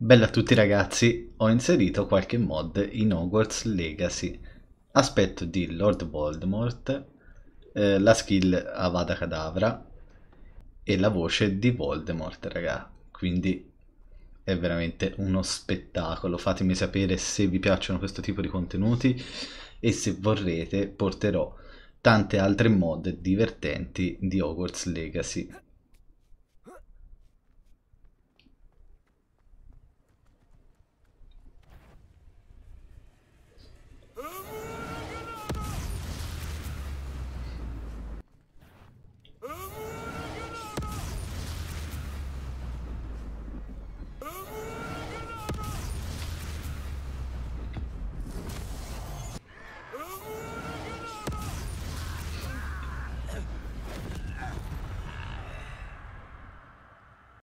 Bella a tutti ragazzi, ho inserito qualche mod in Hogwarts Legacy. Aspetto di Lord Voldemort, eh, la skill Avada Kedavra e la voce di Voldemort, raga. Quindi è veramente uno spettacolo. Fatemi sapere se vi piacciono questo tipo di contenuti e se vorrete porterò tante altre mod divertenti di Hogwarts Legacy.